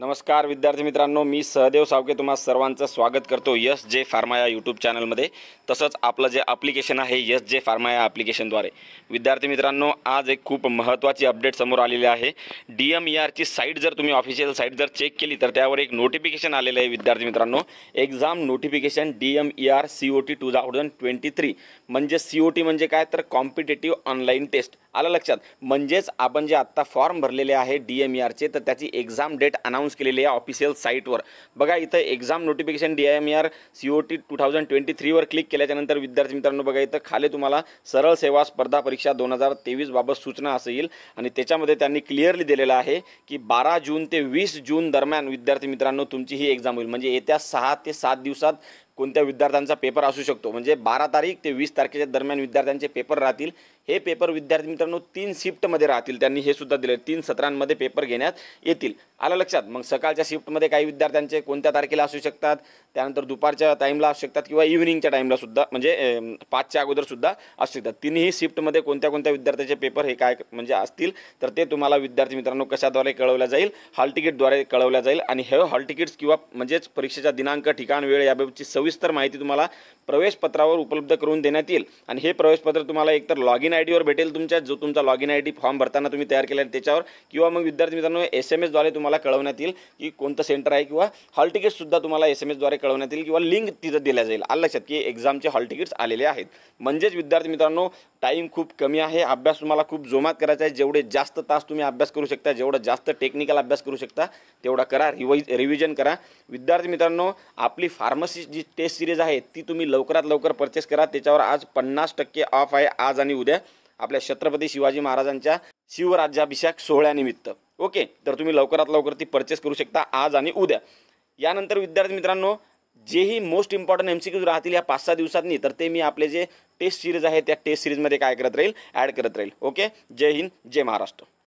नमस्कार विद्यार्थी मित्रांनो मी सहदेव सावके तुम्हा सर्वांचं स्वागत करतो यस जे फार्मा या यूट्यूब चॅनलमध्ये तसंच आपलं जे ॲप्लिकेशन आहे यस जे फार्मा या ॲप्लिकेशनद्वारे विद्यार्थी मित्रांनो आज एक खूप महत्त्वाची अपडेट समोर आलेली आहे डी एम ई आरची साईट जर तुम्ही ऑफिशियल साईट जर चेक केली तर त्यावर एक नोटिफिकेशन आलेलं आहे विद्यार्थी मित्रांनो exam notification D M E R C O T two thousand twenty three म्हणजे सी ओ टी म्हणजे काय तर कॉम्पिटेटिव्ह ऑनलाईन टेस्ट आलं लक्षात म्हणजेच आपण जे आत्ता फॉर्म भरलेले आहे डी एम ई आरचे तर त्याची एक्झाम डेट अनाऊन्स अनाऊन्स केलेली आहे ऑफिशियल साईटवर बघा इथं exam notification D I M R C O T two thousand twenty थ्रीवर क्लिक केल्याच्यानंतर विद्यार्थी मित्रांनो बघा इथं खाली तुम्हाला सरळ सेवा स्पर्धा परीक्षा दोन हजार तेवीस बाबत सूचना असं येईल आणि त्याच्यामध्ये त्यांनी क्लिअरली दिलेलं आहे की बारा जून ते वीस जून दरम्यान विद्यार्थी मित्रांनो तुमची ही एक्झाम होईल म्हणजे येत्या सहा ते सात दिवसात कोणत्या विद्यार्थ्यांचा पेपर असू शकतो म्हणजे बारा तारीख ते वीस तारखेच्या दरम्यान विद्यार्थ्यांचे पेपर राहतील हे पेपर विद्यार्थी मित्रांनो तीन शिफ्टमध्ये राहतील त्यांनी हे सुद्धा दिले तीन सत्रांमध्ये पेपर घेण्यात येतील आलं लक्षात मग सकाळच्या शिफ्टमध्ये काही विद्यार्थ्यांचे कोणत्या तारखेला असू शकतात त्यानंतर दुपारच्या टाईमला असू शकतात किंवा इव्हिनिंगच्या टाईमला सुद्धा म्हणजे पाचच्या अगोदर सुद्धा असू शकतात तिन्ही शिफ्टमध्ये कोणत्या कोणत्या विद्यार्थ्यांचे पेपर हे काय म्हणजे असतील तर ते तुम्हाला विद्यार्थी मित्रांनो कशाद्वारे कळवल्या जाईल हॉल तिकीटद्वारे कळवल्या जाईल आणि हे हॉल तिकीट्स किंवा म्हणजेच परीक्षेचा दिनांक ठिकाण वेळ याबाबतची स सविस्तर माहिती तुम्हाला प्रवेशपत्रावर उपलब्ध करून देण्यात येईल आणि हे प्रवेशपत्र तुम्हाला एकतर लॉग इन आय डीवर भेटेल तुमच्या जो तुमचा log in I D form भरताना तुम्ही तयार केला त्याच्यावर किंवा मग विद्यार्थी मित्रांनो एस एम एसद्वारे तुम्हाला कळवण्यात येईल की कोणतं सेंटर आहे किंवा हॉल तिकीट्ससुद्धा तुम्हाला एस एम एसद्वारे कळवण्यात येईल किंवा लिंक तिथं दिल्या जाईल आलं लक्षात की एक्झामचे हॉल तिकीट्स आलेले आहेत म्हणजेच विद्यार्थी मित्रांनो टाईम खूप कमी आहे अभ्यास तुम्हाला खूप जोमात करायचा आहे जेवढे जास्त तास तुम्ही अभ्यास करू शकता जेवढा जास्त टेक्निकल अभ्यास करू शकता तेवढा करा रिवाईज रिव्हिजन करा विद्यार्थी मित्रांनो आपली फार्मसी जी टेस्ट सिरीज आहे ती तुम्ही लवकरात लवकर परचेस करा त्याच्यावर आज पन्नास टक्के ऑफ आहे आज आणि उद्या आपल्या छत्रपती शिवाजी महाराजांच्या शिवराज्याभिषेक सोहळ्यानिमित्त ओके तर तुम्ही लवकरात लवकर ती परचेस करू शकता आज आणि उद्या यानंतर विद्यार्थी मित्रांनो जेही most important M C Qs राहतील या पाच सहा दिवसांनी तर ते मी आपले जे टेस्ट सिरीज आहे त्या टेस्ट सिरीजमध्ये काय करत राहील ॲड करत राहील ओके जय हिंद जय महाराष्ट्र